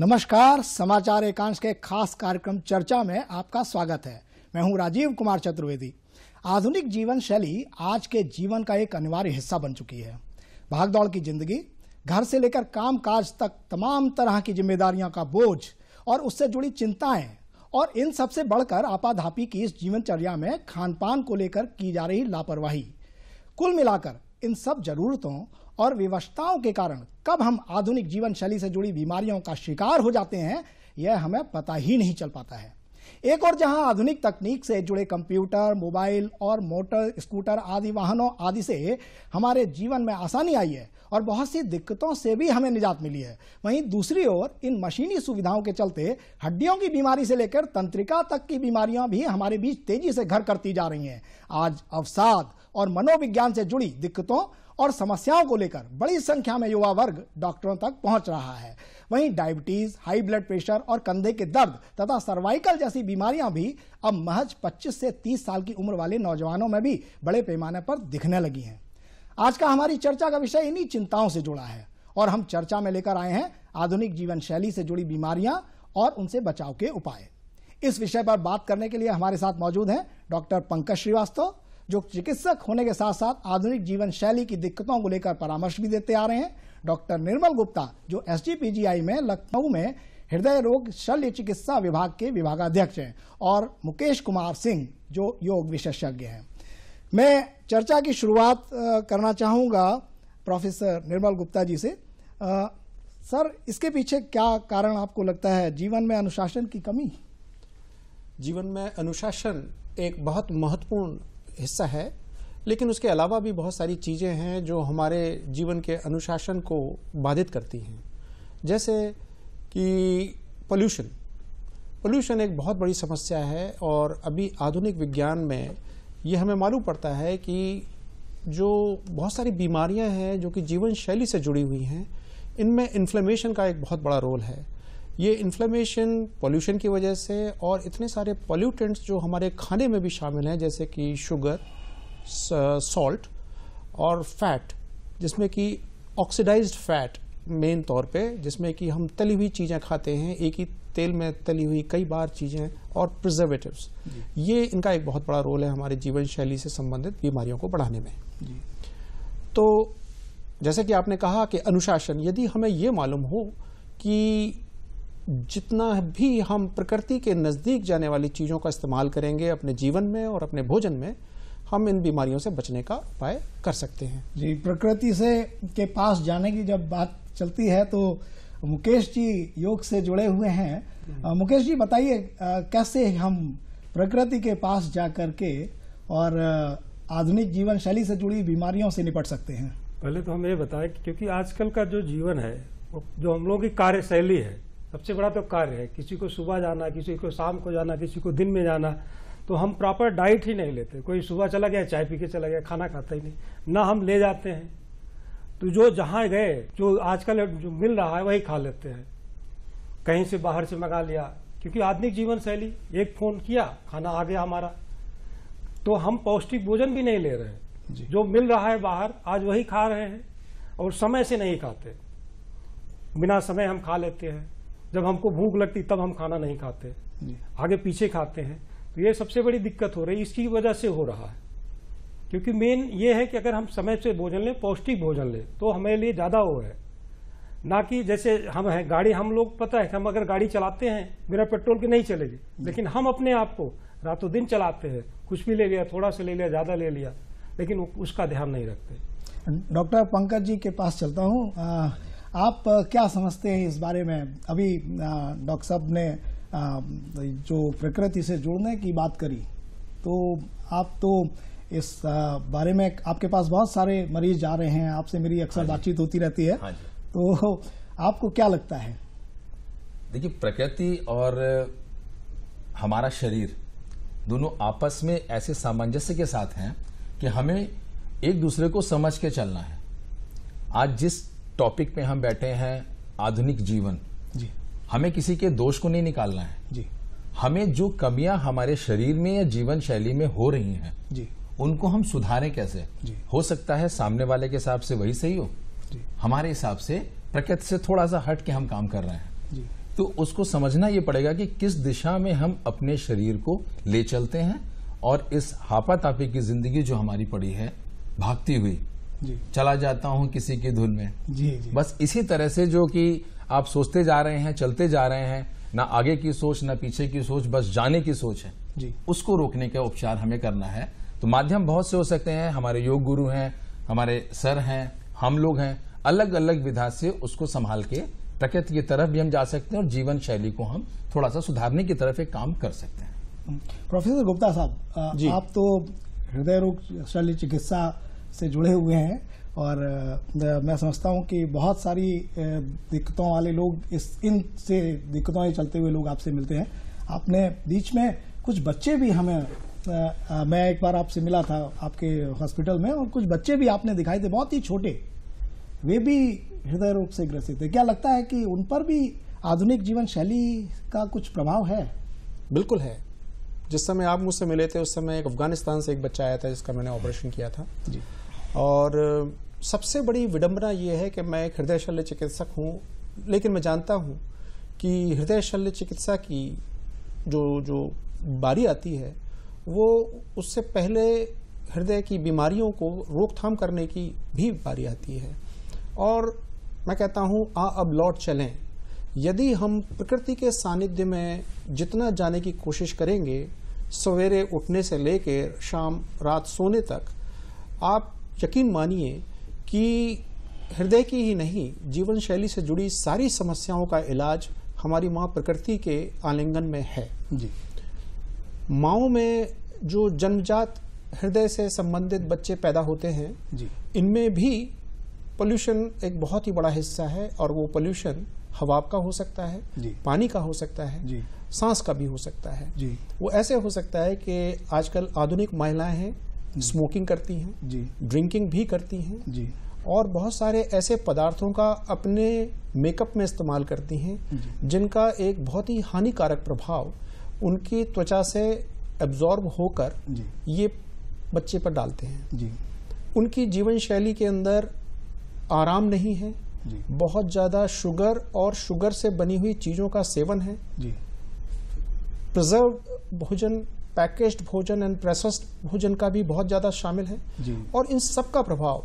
नमस्कार समाचार एकांश के खास कार्यक्रम चर्चा में आपका स्वागत है मैं हूं राजीव कुमार चतुर्वेदी आधुनिक जीवन शैली आज के जीवन का एक अनिवार्य हिस्सा बन चुकी है भागदौड़ की जिंदगी घर से लेकर काम काज तक तमाम तरह की जिम्मेदारियों का बोझ और उससे जुड़ी चिंताएं और इन सबसे बढ़कर आपाधापी की इस जीवनचर्या में खान पान को लेकर की जा रही लापरवाही कुल मिलाकर इन सब जरूरतों और विवशताओं के कारण कब हम आधुनिक जीवन शैली से जुड़ी बीमारियों का शिकार हो जाते हैं यह हमें पता ही नहीं चल पाता है एक और जहां आधुनिक तकनीक से जुड़े कंप्यूटर मोबाइल और मोटर स्कूटर आदि वाहनों आदि से हमारे जीवन में आसानी आई है और बहुत सी दिक्कतों से भी हमें निजात मिली है वहीं दूसरी ओर इन मशीनी सुविधाओं के चलते हड्डियों की बीमारी से लेकर तंत्रिका तक की बीमारियां भी हमारे बीच तेजी से घर करती जा रही हैं आज अवसाद और मनोविज्ञान से जुड़ी दिक्कतों और समस्याओं को लेकर बड़ी संख्या में युवा वर्ग डॉक्टरों तक पहुंच रहा है वहीं डायबिटीज हाई ब्लड प्रेशर और कंधे के दर्द तथा सर्वाइकल जैसी बीमारियां भी अब महज 25 से 30 साल की उम्र वाले नौजवानों में भी बड़े पैमाने पर दिखने लगी हैं आज का हमारी चर्चा का विषय इन्हीं चिंताओं से जुड़ा है और हम चर्चा में लेकर आए हैं आधुनिक जीवन शैली से जुड़ी बीमारियां और उनसे बचाव के उपाय इस विषय पर बात करने के लिए हमारे साथ मौजूद हैं डॉक्टर पंकज श्रीवास्तव जो चिकित्सक होने के साथ साथ आधुनिक जीवन शैली की दिक्कतों को लेकर परामर्श भी देते आ रहे हैं डॉक्टर निर्मल गुप्ता जो एस में लखनऊ में हृदय रोग शल्य चिकित्सा विभाग के विभागाध्यक्ष हैं और मुकेश कुमार सिंह जो योग विशेषज्ञ हैं मैं चर्चा की शुरुआत करना चाहूँगा प्रोफेसर निर्मल गुप्ता जी से आ, सर इसके पीछे क्या कारण आपको लगता है जीवन में अनुशासन की कमी जीवन में अनुशासन एक बहुत महत्वपूर्ण हिस्सा है लेकिन उसके अलावा भी बहुत सारी चीज़ें हैं जो हमारे जीवन के अनुशासन को बाधित करती हैं जैसे कि पोल्यूशन पोल्यूशन एक बहुत बड़ी समस्या है और अभी आधुनिक विज्ञान में ये हमें मालूम पड़ता है कि जो बहुत सारी बीमारियां हैं जो कि जीवन शैली से जुड़ी हुई हैं इनमें इन्फ्लेमेशन का एक बहुत बड़ा रोल है ये इन्फ्लेमेशन पॉल्यूशन की वजह से और इतने सारे पॉल्यूटेंट्स जो हमारे खाने में भी शामिल हैं जैसे कि शुगर सॉल्ट और फैट जिसमें कि ऑक्सीडाइज्ड फैट मेन तौर पे जिसमें कि हम तली हुई चीज़ें खाते हैं एक ही तेल में तली हुई कई बार चीज़ें और प्रिजर्वेटिव्स ये इनका एक बहुत बड़ा रोल है हमारे जीवन शैली से संबंधित बीमारियों को बढ़ाने में तो जैसे कि आपने कहा कि अनुशासन यदि हमें ये मालूम हो कि जितना भी हम प्रकृति के नज़दीक जाने वाली चीज़ों का इस्तेमाल करेंगे अपने जीवन में और अपने भोजन में हम इन बीमारियों से बचने का उपाय कर सकते हैं जी प्रकृति से के पास जाने की जब बात चलती है तो मुकेश जी योग से जुड़े हुए हैं मुकेश जी बताइए कैसे हम प्रकृति के पास जा करके और आधुनिक जीवन शैली से जुड़ी बीमारियों से निपट सकते हैं पहले तो हम ये बताएं क्योंकि आजकल का जो जीवन है जो हम लोगों की कार्यशैली है सबसे बड़ा तो कार्य है किसी को सुबह जाना किसी को शाम को जाना किसी को दिन में जाना तो हम प्रॉपर डाइट ही नहीं लेते कोई सुबह चला गया चाय पी के चला गया खाना खाता ही नहीं ना हम ले जाते हैं तो जो जहाँ गए जो आजकल जो मिल रहा है वही खा लेते हैं कहीं से बाहर से मंगा लिया क्योंकि आधुनिक जीवन शैली एक फोन किया खाना आ गया हमारा तो हम पौष्टिक भोजन भी नहीं ले रहे हैं जो मिल रहा है बाहर आज वही खा रहे हैं और समय से नहीं खाते बिना समय हम खा लेते हैं जब हमको भूख लगती तब हम खाना नहीं खाते आगे पीछे खाते हैं तो ये सबसे बड़ी दिक्कत हो रही है इसकी वजह से हो रहा है क्योंकि मेन ये है कि अगर हम समय से भोजन लें पौष्टिक भोजन लें तो हमारे लिए ज़्यादा वो है ना कि जैसे हम हैं गाड़ी हम लोग पता है कि हम अगर गाड़ी चलाते हैं बिना पेट्रोल के नहीं चलेगी लेकिन हम अपने आप को रातों दिन चलाते हैं कुछ भी ले लिया थोड़ा सा ले लिया ज़्यादा ले लिया लेकिन उसका ध्यान नहीं रखते डॉक्टर पंकज जी के पास चलता हूँ आप क्या समझते हैं इस बारे में अभी डॉक्टर साहब ने जो प्रकृति से जुड़ने की बात करी तो आप तो इस बारे में आपके पास बहुत सारे मरीज जा रहे हैं आपसे मेरी अक्सर हाँ बातचीत होती रहती है हाँ तो आपको क्या लगता है देखिए प्रकृति और हमारा शरीर दोनों आपस में ऐसे सामंजस्य के साथ हैं कि हमें एक दूसरे को समझ के चलना है आज जिस टॉपिक पे हम बैठे हैं आधुनिक जीवन जी हमें किसी के दोष को नहीं निकालना है जी हमें जो कमियां हमारे शरीर में या जीवन शैली में हो रही हैं जी उनको हम सुधारें कैसे जी हो सकता है सामने वाले के हिसाब से वही सही हो जी हमारे हिसाब से प्रकृति से थोड़ा सा हट के हम काम कर रहे हैं जी तो उसको समझना ये पड़ेगा कि किस दिशा में हम अपने शरीर को ले चलते हैं और इस हापातापी की जिंदगी जो हमारी पड़ी है भागती हुई चला जाता हूँ किसी की धुन में जी, जी बस इसी तरह से जो कि आप सोचते जा रहे हैं चलते जा रहे हैं ना आगे की सोच ना पीछे की सोच बस जाने की सोच है जी उसको रोकने का उपचार हमें करना है तो माध्यम बहुत से हो सकते हैं हमारे योग गुरु हैं हमारे सर हैं हम लोग हैं अलग अलग विधा से उसको संभाल के प्रकृति की तरफ भी हम जा सकते हैं और जीवन शैली को हम थोड़ा सा सुधारने की तरफ एक काम कर सकते हैं प्रोफेसर गुप्ता साहब आप तो हृदय रोग शल्य चिकित्सा से जुड़े हुए हैं और मैं समझता हूं कि बहुत सारी दिक्कतों वाले लोग इस इन से दिक्कतों से चलते हुए लोग आपसे मिलते हैं आपने बीच में कुछ बच्चे भी हमें आ, मैं एक बार आपसे मिला था आपके हॉस्पिटल में और कुछ बच्चे भी आपने दिखाई थे बहुत ही छोटे वे भी हृदय रोग से ग्रसित है क्या लगता है कि उन पर भी आधुनिक जीवन शैली का कुछ प्रभाव है बिल्कुल है जिस समय आप मुझसे मिले थे उस समय एक अफगानिस्तान से एक बच्चा आया था जिसका मैंने ऑपरेशन किया था जी और सबसे बड़ी विडंबना ये है कि मैं एक हृदय शल्य चिकित्सक हूँ लेकिन मैं जानता हूँ कि हृदय शल्य चिकित्सा की जो जो बारी आती है वो उससे पहले हृदय की बीमारियों को रोकथाम करने की भी बारी आती है और मैं कहता हूँ आ अब लौट चलें यदि हम प्रकृति के सानिध्य में जितना जाने की कोशिश करेंगे सवेरे उठने से लेकर शाम रात सोने तक आप यकीन मानिए कि हृदय की ही नहीं जीवन शैली से जुड़ी सारी समस्याओं का इलाज हमारी माँ प्रकृति के आलिंगन में है जी माओ में जो जन्मजात हृदय से संबंधित बच्चे पैदा होते हैं जी इनमें भी पोल्यूशन एक बहुत ही बड़ा हिस्सा है और वो पोल्यूशन हवा का हो सकता है पानी का हो सकता है जी सांस का भी हो सकता है जी वो ऐसे हो सकता है कि आजकल आधुनिक महिलाएं हैं हम्म। स्मोकिंग करती हैं जी ड्रिंकिंग भी करती हैं जी और बहुत सारे ऐसे पदार्थों का अपने मेकअप में इस्तेमाल करती हैं जिनका एक बहुत ही हानिकारक प्रभाव उनकी त्वचा से एब्जॉर्ब होकर ये बच्चे पर डालते हैं जी उनकी जीवन शैली के अंदर आराम नहीं है जी बहुत ज़्यादा शुगर और शुगर से बनी हुई चीज़ों का सेवन है जी प्रिजर्व भोजन पैकेज्ड भोजन एंड प्रोसेस्ड भोजन का भी बहुत ज्यादा शामिल है और इन सब का प्रभाव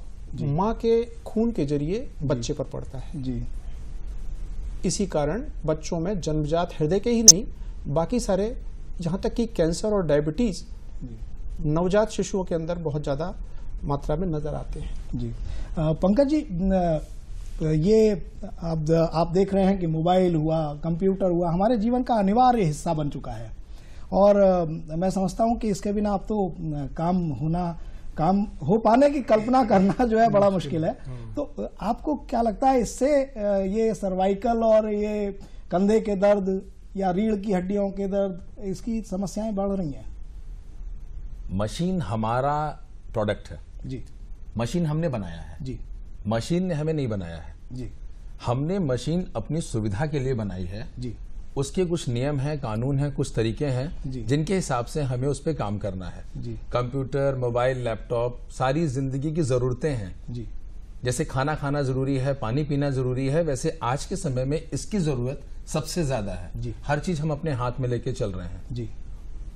माँ के खून के जरिए बच्चे पर पड़ता है जी इसी कारण बच्चों में जन्मजात हृदय के ही नहीं बाकी सारे जहाँ तक कि कैंसर और डायबिटीज नवजात शिशुओं के अंदर बहुत ज्यादा मात्रा में नजर आते हैं जी पंकज जी ये आप आप देख रहे हैं कि मोबाइल हुआ कंप्यूटर हुआ हमारे जीवन का अनिवार्य हिस्सा बन चुका है और मैं समझता हूं कि इसके बिना आप तो काम होना काम हो पाने की कल्पना करना जो है बड़ा मुश्किल है हाँ। तो आपको क्या लगता है इससे ये सर्वाइकल और ये कंधे के दर्द या रीढ़ की हड्डियों के दर्द इसकी समस्याएं बढ़ रही हैं मशीन हमारा प्रोडक्ट है जी मशीन हमने बनाया है जी मशीन ने हमें नहीं बनाया है जी हमने मशीन अपनी सुविधा के लिए बनाई है जी उसके कुछ नियम हैं कानून हैं कुछ तरीके हैं जिनके हिसाब से हमें उस पर काम करना है कंप्यूटर मोबाइल लैपटॉप सारी जिंदगी की जरूरतें हैं जी जैसे खाना खाना जरूरी है पानी पीना जरूरी है वैसे आज के समय में इसकी जरूरत सबसे ज्यादा है जी हर चीज हम अपने हाथ में लेके चल रहे हैं जी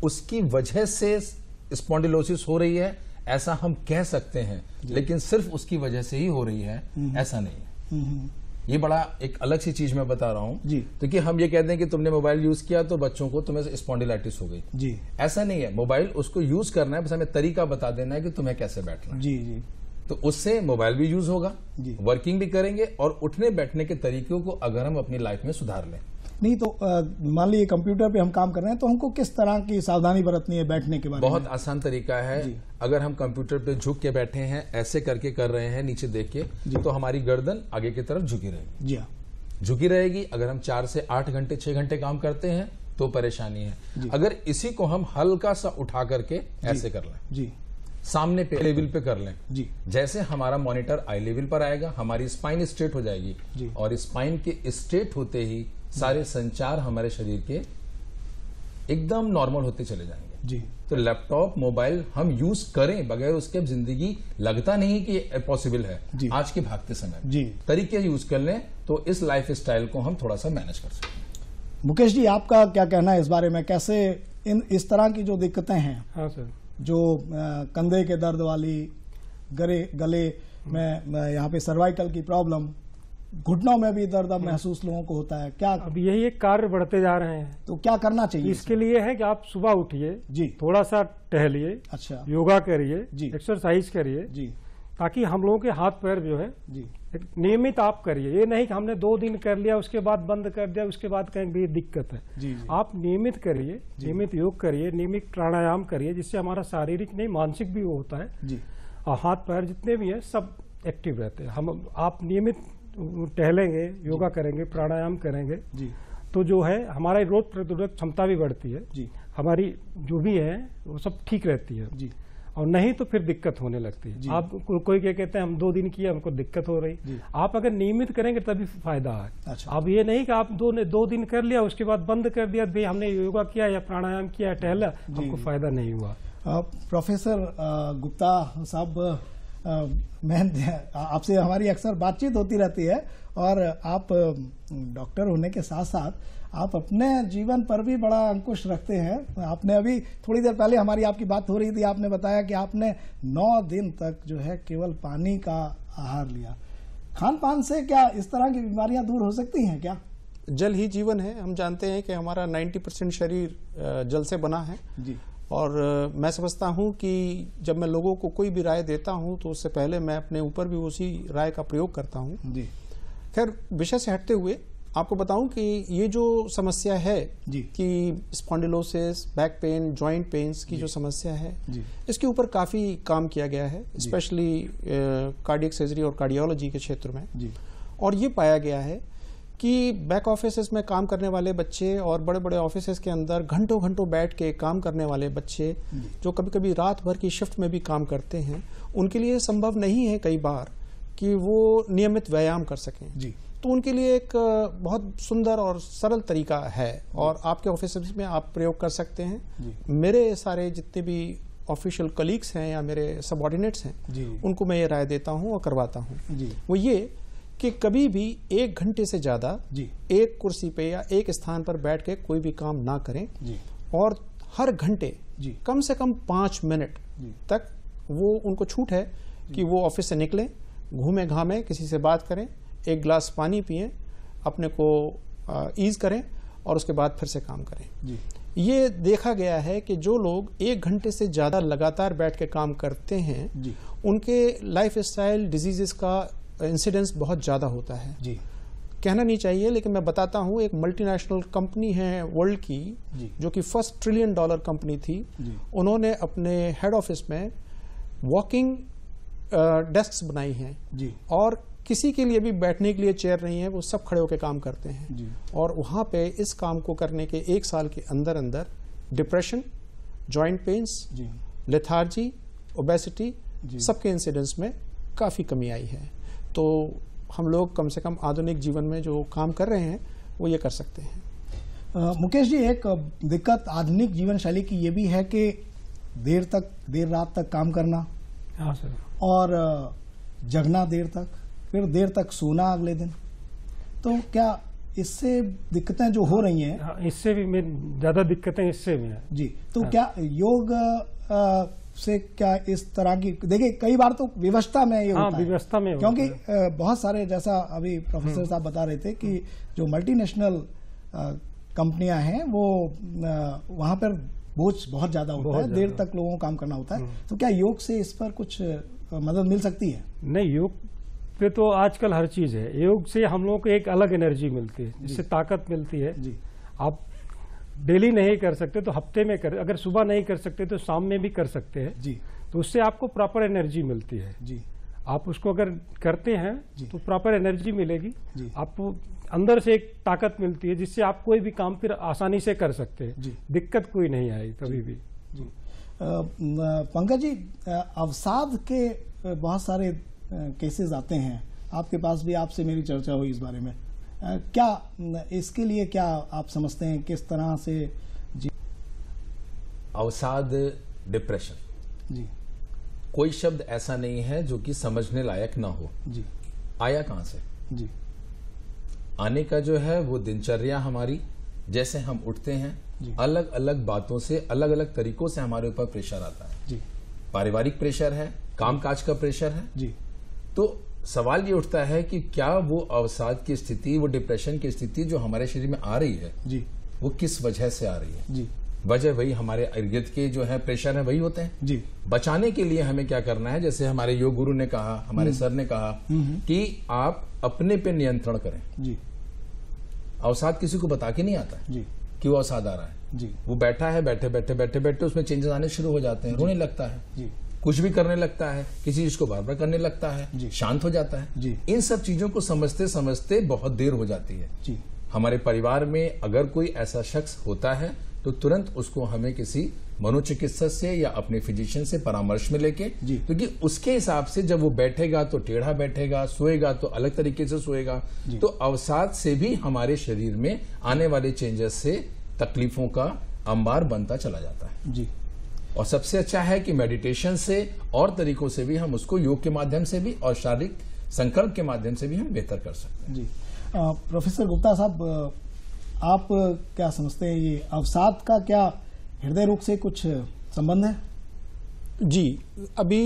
उसकी वजह से स्पॉन्डिलोसिस हो रही है ऐसा हम कह सकते हैं लेकिन सिर्फ उसकी वजह से ही हो रही है हम्म। ऐसा नहीं है हम्म, हम्म। ये बड़ा एक अलग सी चीज मैं बता रहा हूँ जी तो कि हम ये कहते हैं कि तुमने मोबाइल यूज किया तो बच्चों को तुम्हें स्पॉन्डिलाइटिस हो गई जी ऐसा नहीं है मोबाइल उसको यूज करना है बस हमें तरीका बता देना है कि तुम्हें कैसे बैठना है जी जी तो उससे मोबाइल भी यूज होगा वर्किंग भी करेंगे और उठने बैठने के तरीकों को अगर हम अपनी लाइफ में सुधार लें नहीं तो मान लीजिए कंप्यूटर पे हम काम कर रहे हैं तो हमको किस तरह की सावधानी बरतनी है बैठने के बाद बहुत में? आसान तरीका है अगर हम कंप्यूटर पे झुक के बैठे हैं ऐसे करके कर रहे हैं नीचे देख के तो हमारी गर्दन आगे की तरफ झुकी रहेगी जी हाँ झुकी रहेगी अगर हम चार से आठ घंटे छह घंटे काम करते हैं तो परेशानी है अगर इसी को हम हल्का सा उठा करके ऐसे कर लें जी सामने पे लेवल पे कर लें जी जैसे हमारा मॉनिटर आई लेवल पर आएगा हमारी स्पाइन स्ट्रेट हो जाएगी जी और स्पाइन के स्ट्रेट होते ही सारे संचार हमारे शरीर के एकदम नॉर्मल होते चले जाएंगे जी तो लैपटॉप मोबाइल हम यूज करें बगैर उसके जिंदगी लगता नहीं कि पॉसिबल है आज के भागते समय जी तरीके यूज कर लें तो इस लाइफ स्टाइल को हम थोड़ा सा मैनेज कर सकते हैं मुकेश जी आपका क्या कहना है इस बारे में कैसे इन इस तरह की जो दिक्कतें हैं हाँ सर जो कंधे के दर्द वाली गले गले में यहाँ पे सर्वाइकल की प्रॉब्लम घुटनों में भी दर्द अब महसूस लोगों को होता है क्या अब यही एक कार्य बढ़ते जा रहे हैं तो क्या करना चाहिए इसके लिए है कि आप सुबह उठिए जी थोड़ा सा टहलिए अच्छा योगा करिए जी एक्सरसाइज करिए जी ताकि हम लोगों के हाथ पैर जो है जी नियमित आप करिए ये नहीं कि हमने दो दिन कर लिया उसके बाद बंद कर दिया उसके बाद कहीं भी दिक्कत है जी, जी। आप नियमित करिए नियमित योग करिए नियमित प्राणायाम करिए जिससे हमारा शारीरिक नहीं मानसिक भी वो होता है जी और हाथ पैर जितने भी हैं सब एक्टिव रहते हैं हम आप नियमित टहलेंगे योगा करेंगे प्राणायाम करेंगे जी तो जो है हमारा रोग प्रतिरोधक क्षमता भी बढ़ती है जी हमारी जो भी है वो सब ठीक रहती है जी और नहीं तो फिर दिक्कत होने लगती है आप को, कोई क्या कहते हैं हम दो दिन किए हमको दिक्कत हो रही आप अगर नियमित करेंगे तभी फायदा है अच्छा। अब ये नहीं कि आप दो ने दो दिन कर लिया उसके बाद बंद कर दिया भाई हमने योगा किया या प्राणायाम किया टहला हमको फायदा नहीं हुआ प्रोफेसर गुप्ता साहब मैं आपसे हमारी अक्सर बातचीत होती रहती है और आप डॉक्टर होने के साथ साथ आप अपने जीवन पर भी बड़ा अंकुश रखते हैं आपने अभी थोड़ी देर पहले हमारी आपकी बात हो रही थी आपने बताया कि आपने नौ दिन तक जो है केवल पानी का आहार लिया खान पान से क्या इस तरह की बीमारियां दूर हो सकती हैं क्या जल ही जीवन है हम जानते हैं कि हमारा 90 परसेंट शरीर जल से बना है जी और मैं समझता हूं कि जब मैं लोगों को कोई भी राय देता हूं तो उससे पहले मैं अपने ऊपर भी उसी राय का प्रयोग करता हूं जी खैर विषय से हटते हुए आपको बताऊं कि ये जो समस्या है जी. कि spondylosis back pain joint pains की जो समस्या है जी. इसके ऊपर काफ़ी काम किया गया है स्पेशली कार्डियक सर्जरी और कार्डियोलॉजी के क्षेत्र में जी. और ये पाया गया है कि बैक ऑफिस में काम करने वाले बच्चे और बड़े बड़े ऑफिस के अंदर घंटों घंटों बैठ के काम करने वाले बच्चे जो कभी कभी रात भर की शिफ्ट में भी काम करते हैं उनके लिए संभव नहीं है कई बार कि वो नियमित व्यायाम कर सकें जी तो उनके लिए एक बहुत सुंदर और सरल तरीका है और आपके ऑफिस में आप प्रयोग कर सकते हैं मेरे सारे जितने भी ऑफिशियल कलीग्स हैं या मेरे सबॉर्डिनेट्स हैं उनको मैं ये राय देता हूँ और करवाता हूँ वो ये कि कभी भी एक घंटे से ज़्यादा एक कुर्सी पे या एक स्थान पर बैठ के कोई भी काम ना करें और हर घंटे कम से कम पाँच मिनट तक वो उनको छूट है कि वो ऑफिस से निकलें घूमें घामें किसी से बात करें एक गिलास पानी पिए अपने को ईज़ करें और उसके बाद फिर से काम करें जी ये देखा गया है कि जो लोग एक घंटे से ज़्यादा लगातार बैठ के काम करते हैं जी उनके लाइफ स्टाइल डिजीज़ का इंसिडेंस बहुत ज़्यादा होता है जी कहना नहीं चाहिए लेकिन मैं बताता हूँ एक मल्टीनेशनल कंपनी है वर्ल्ड की जो कि फर्स्ट ट्रिलियन डॉलर कंपनी थी उन्होंने अपने हेड ऑफिस में वॉकिंग डेस्क बनाई हैं और किसी के लिए भी बैठने के लिए चेयर नहीं है वो सब खड़े होकर काम करते हैं और वहाँ पे इस काम को करने के एक साल के अंदर अंदर depression joint pains lethargy obesity सबके इंसिडेंस में काफ़ी कमी आई है तो हम लोग कम से कम आधुनिक जीवन में जो काम कर रहे हैं वो ये कर सकते हैं आ, मुकेश जी एक दिक्कत आधुनिक जीवन शैली की ये भी है कि देर तक देर रात तक काम करना हाँ सर और जगना देर तक फिर देर तक सोना अगले दिन तो क्या इससे दिक्कतें जो हो हाँ, रही हैं हाँ, इससे भी मैं ज्यादा दिक्कतें इससे भी है जी तो हाँ। क्या योग आ, से क्या इस तरह की देखिए कई बार तो व्यवस्था में ये हाँ, व्यवस्था में क्योंकि बहुत सारे जैसा अभी प्रोफेसर हम्म। साहब बता रहे थे कि जो मल्टीनेशनल कंपनियां हैं वो वहां पर बोझ बहुत ज्यादा होता बहुत है देर तक लोगों को काम करना होता है हम्म। तो क्या योग से इस पर कुछ मदद मिल सकती है नहीं योग फिर तो आजकल हर चीज है योग से हम लोगों को एक अलग एनर्जी मिलती है जिससे ताकत मिलती है जी आप डेली नहीं कर सकते तो हफ्ते में कर अगर सुबह नहीं कर सकते तो शाम में भी कर सकते हैं जी तो उससे आपको प्रॉपर एनर्जी मिलती है जी आप उसको अगर करते हैं तो प्रॉपर एनर्जी मिलेगी आपको अंदर से एक ताकत मिलती है जिससे आप कोई भी काम फिर आसानी से कर सकते हैं दिक्कत कोई नहीं आई कभी भी पंकज जी अवसाद के बहुत सारे केसेस आते हैं आपके पास भी आपसे मेरी चर्चा हुई इस बारे में क्या इसके लिए क्या आप समझते हैं किस तरह से जी अवसाद डिप्रेशन जी कोई शब्द ऐसा नहीं है जो कि समझने लायक ना हो जी आया कहां से जी आने का जो है वो दिनचर्या हमारी जैसे हम उठते हैं अलग अलग बातों से अलग अलग तरीकों से हमारे ऊपर प्रेशर आता है जी पारिवारिक प्रेशर है कामकाज का प्रेशर है जी तो सवाल ये उठता है कि क्या वो अवसाद की स्थिति वो डिप्रेशन की स्थिति जो हमारे शरीर में आ रही है जी वो किस वजह से आ रही है जी वजह वही हमारे गिर्द के जो है प्रेशर है वही होते हैं जी बचाने के लिए हमें क्या करना है जैसे हमारे योग गुरु ने कहा हमारे हम्म। सर ने कहा हम्म, हम्म। कि आप अपने पे नियंत्रण करें जी अवसाद किसी को बता के नहीं आता जी कि वो अवसाद आ रहा है जी वो बैठा है बैठे बैठे बैठे बैठे उसमें चेंजेस आने शुरू हो जाते हैं रोने लगता है जी कुछ भी करने लगता है किसी चीज को बार बार करने लगता है शांत हो जाता है जी इन सब चीजों को समझते समझते बहुत देर हो जाती है जी हमारे परिवार में अगर कोई ऐसा शख्स होता है तो तुरंत उसको हमें किसी मनोचिकित्सक से या अपने फिजिशियन से परामर्श में लेके क्योंकि तो उसके हिसाब से जब वो बैठेगा तो टेढ़ा बैठेगा सोएगा तो अलग तरीके से सोएगा तो अवसाद से भी हमारे शरीर में आने वाले चेंजेस से तकलीफों का अंबार बनता चला जाता है जी और सबसे अच्छा है कि मेडिटेशन से और तरीकों से भी हम उसको योग के माध्यम से भी और शारीरिक संकल्प के माध्यम से भी हम बेहतर कर सकते हैं जी प्रोफेसर गुप्ता साहब आप क्या समझते हैं ये अवसाद का क्या हृदय रोग से कुछ संबंध है जी अभी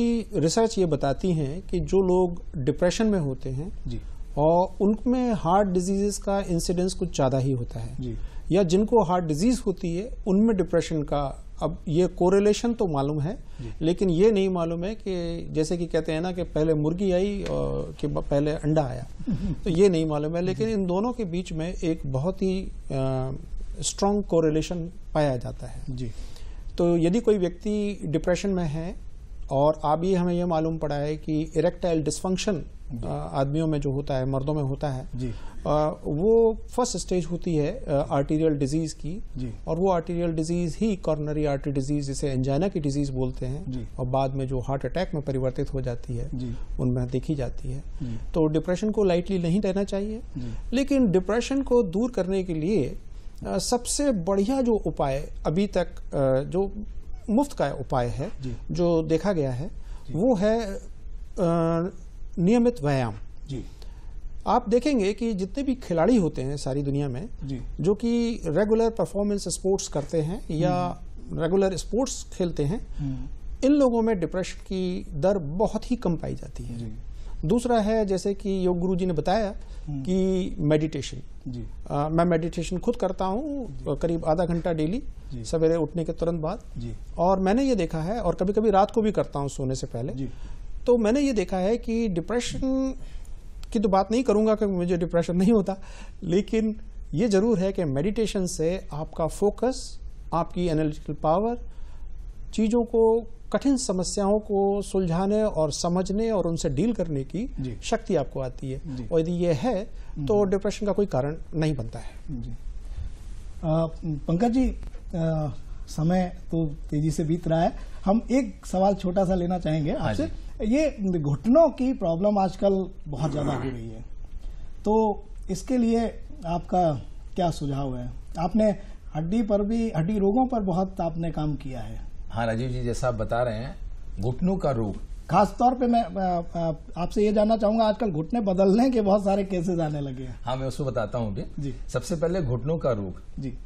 रिसर्च ये बताती हैं कि जो लोग डिप्रेशन में होते हैं जी और उनमें हार्ट डिजीजेस का इंसिडेंस कुछ ज़्यादा ही होता है जी या जिनको हार्ट डिजीज होती है उनमें डिप्रेशन का अब ये कोरिलेशन तो मालूम है लेकिन ये नहीं मालूम है कि जैसे कि कहते हैं ना कि पहले मुर्गी आई और कि पहले अंडा आया तो ये नहीं मालूम है लेकिन इन दोनों के बीच में एक बहुत ही स्ट्रॉन्ग कोरिलेशन पाया जाता है जी तो यदि कोई व्यक्ति डिप्रेशन में है और अभी हमें यह मालूम पड़ा है कि इरेक्टाइल डिस्फंक्शन आदमियों में जो होता है मर्दों में होता है जी आ, वो फर्स्ट स्टेज होती है आर्टीरियल डिजीज़ की जी और वो आर्टीरियल डिजीज़ ही कॉर्नरी आर्टरी डिजीज़ जिसे एंजाइना की डिजीज़ बोलते हैं और बाद में जो हार्ट अटैक में परिवर्तित हो जाती है उनमें देखी जाती है तो डिप्रेशन को लाइटली नहीं रहना चाहिए लेकिन डिप्रेशन को दूर करने के लिए सबसे बढ़िया जो उपाय अभी तक जो मुफ्त का उपाय है जो देखा गया है वो है नियमित व्यायाम जी आप देखेंगे कि जितने भी खिलाड़ी होते हैं सारी दुनिया में जो कि रेगुलर परफॉर्मेंस स्पोर्ट्स करते हैं या रेगुलर हम्म। स्पोर्ट्स खेलते हैं हम्म। इन लोगों में डिप्रेशन की दर बहुत ही कम पाई जाती है दूसरा है जैसे कि योग गुरु जी ने बताया हम्म। कि मेडिटेशन जी मैं मेडिटेशन खुद करता हूँ करीब आधा घंटा डेली सवेरे उठने के तुरंत बाद जी और मैंने ये देखा है और कभी कभी रात को भी करता हूँ सोने से पहले तो मैंने ये देखा है कि डिप्रेशन की तो बात नहीं करूँगा कि मुझे डिप्रेशन नहीं होता लेकिन ये ज़रूर है कि मेडिटेशन से आपका फोकस आपकी एनालिटिकल पावर चीज़ों को कठिन समस्याओं को सुलझाने और समझने और उनसे डील करने की शक्ति आपको आती है और यदि यह है हम्म। तो डिप्रेशन का कोई कारण नहीं बनता है पंकज जी आ, समय तो तेजी से बीत रहा है हम एक सवाल छोटा सा लेना चाहेंगे हाँ आपसे ये घुटनों की प्रॉब्लम आजकल बहुत ज़्यादा हो रही है तो इसके लिए आपका क्या सुझाव है आपने हड्डी पर भी हड्डी रोगों पर बहुत आपने काम किया है हाँ राजीव जी जैसा आप बता रहे हैं घुटनों का रोग खास तौर पे मैं आपसे ये जानना चाहूंगा आजकल घुटने बदलने के बहुत सारे केसेस आने लगे हैं हाँ मैं उसको बताता हूँ जी सबसे पहले घुटनों का रोग जी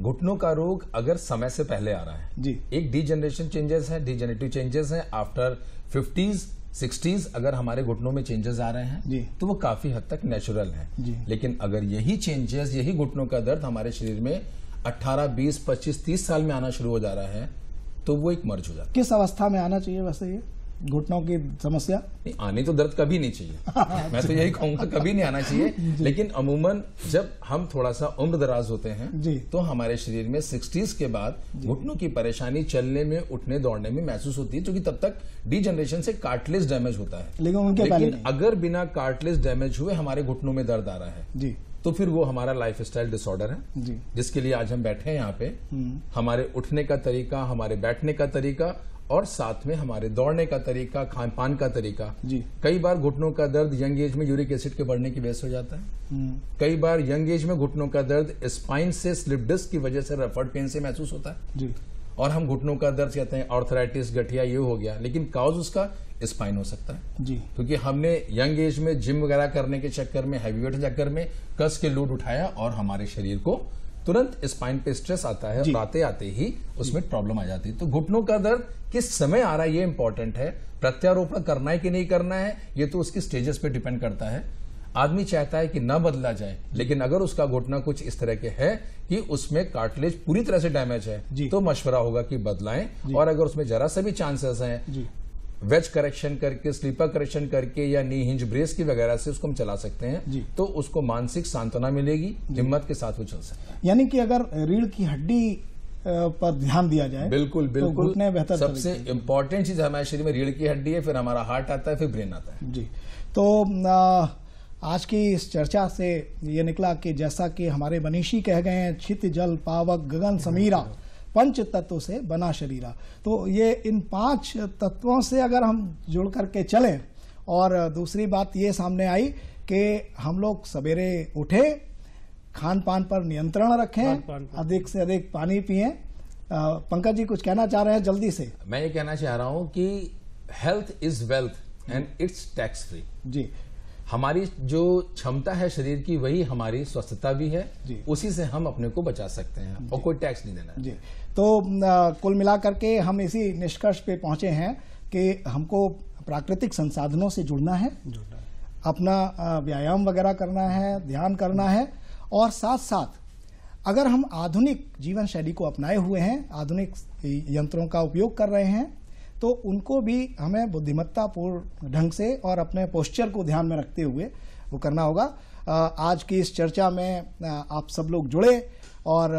घुटनों का रोग अगर समय से पहले आ रहा है जी एक डी जनरेशन चेंजेस है डी जेनेटिव चेंजेस है आफ्टर फिफ्टीज सिक्सटीज अगर हमारे घुटनों में चेंजेस आ रहे हैं तो वो काफी हद तक नेचुरल है लेकिन अगर यही चेंजेस यही घुटनों का दर्द हमारे शरीर में 18, 20, 25, 30 साल में आना शुरू हो जा रहा है तो वो एक मर्ज हो जाता है किस अवस्था में आना चाहिए वैसे ये घुटनों की समस्या आने तो दर्द कभी नहीं चाहिए अच्छा। मैं तो यही कहूंगा कभी नहीं आना चाहिए लेकिन अमूमन जब हम थोड़ा सा उम्र दराज होते हैं तो हमारे शरीर में सिक्सटीज के बाद घुटनों की परेशानी चलने में उठने दौड़ने में महसूस होती है क्योंकि तब तक डी जनरेशन से कार्टलेस डैमेज होता है लेकिन उनके लेकिन अगर बिना कार्टलेस डैमेज हुए हमारे घुटनों में दर्द आ रहा है तो फिर वो हमारा लाइफ स्टाइल डिसऑर्डर है जी। जिसके लिए आज हम बैठे हैं यहाँ पे हम्म। हमारे उठने का तरीका हमारे बैठने का तरीका और साथ में हमारे दौड़ने का तरीका खान पान का तरीका जी कई बार घुटनों का दर्द यंग एज में यूरिक एसिड के बढ़ने की वजह से हो जाता है हम्म। कई बार यंग एज में घुटनों का दर्द स्पाइन से स्लिप डिस्क की वजह से रेफर्ड पेन से महसूस होता है जी और हम घुटनों का दर्द कहते हैं ऑर्थराइटिस गठिया ये हो गया लेकिन काउज उसका स्पाइन हो सकता है जी क्योंकि हमने यंग एज में जिम वगैरह करने के चक्कर में हैवी वेट चक्कर में कस के लूट उठाया और हमारे शरीर को तुरंत स्पाइन पे स्ट्रेस आता है आते आते ही उसमें प्रॉब्लम आ जाती है तो घुटनों का दर्द किस समय आ रहा है ये इंपॉर्टेंट है प्रत्यारोपण करना है कि नहीं करना है ये तो उसकी स्टेजेस पे डिपेंड करता है आदमी चाहता है कि ना बदला जाए लेकिन अगर उसका घुटना कुछ इस तरह के है कि उसमें कार्टिलेज पूरी तरह से डैमेज है तो मशवरा होगा कि बदलाएं और अगर उसमें जरा सा भी चांसेस हैं वेज करेक्शन करके स्लीपर करेक्शन करके या नी हिंज ब्रेस की वगैरह से उसको हम चला सकते हैं तो उसको मानसिक सांत्वना मिलेगी हिम्मत के साथ वो चल सकते यानी कि अगर रीढ़ की हड्डी पर ध्यान दिया जाए बिल्कुल तो बिल्कुल तो बेहतर सबसे इम्पोर्टेंट चीज हमारे शरीर में रीढ़ की हड्डी है फिर हमारा हार्ट आता है फिर ब्रेन आता है जी तो आज की इस चर्चा से ये निकला कि जैसा कि हमारे मनीषी कह गए हैं छित जल पावक गगन समीरा पंच तत्व से बना शरीरा तो ये इन पांच तत्वों से अगर हम जुड़ करके चलें और दूसरी बात ये सामने आई कि हम लोग सवेरे उठे खान पान पर नियंत्रण रखें अधिक से अधिक पानी पिए पंकज जी कुछ कहना चाह रहे हैं जल्दी से मैं ये कहना चाह रहा हूँ कि health is wealth and it's tax free जी हमारी जो क्षमता है शरीर की वही हमारी स्वस्थता भी है उसी से हम अपने को बचा सकते हैं और कोई टैक्स नहीं देना जी तो कुल मिलाकर के हम इसी निष्कर्ष पे पहुंचे हैं कि हमको प्राकृतिक संसाधनों से जुड़ना है जुड़ना है अपना व्यायाम वगैरह करना है ध्यान करना है और साथ साथ अगर हम आधुनिक जीवन शैली को अपनाए हुए हैं आधुनिक यंत्रों का उपयोग कर रहे हैं तो उनको भी हमें बुद्धिमत्तापूर्ण ढंग से और अपने पोस्चर को ध्यान में रखते हुए वो करना होगा आज की इस चर्चा में आप सब लोग जुड़े और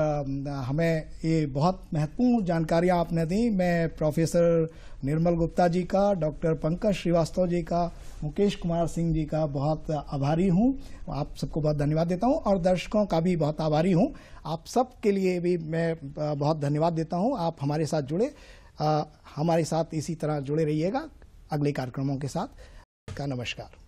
हमें ये बहुत महत्वपूर्ण जानकारियाँ आपने दी मैं प्रोफेसर निर्मल गुप्ता जी का डॉक्टर पंकज श्रीवास्तव जी का मुकेश कुमार सिंह जी का बहुत आभारी हूँ आप सबको बहुत धन्यवाद देता हूँ और दर्शकों का भी बहुत आभारी हूँ आप सब के लिए भी मैं बहुत धन्यवाद देता हूँ आप हमारे साथ जुड़े हमारे साथ इसी तरह जुड़े रहिएगा अगले कार्यक्रमों के साथ का नमस्कार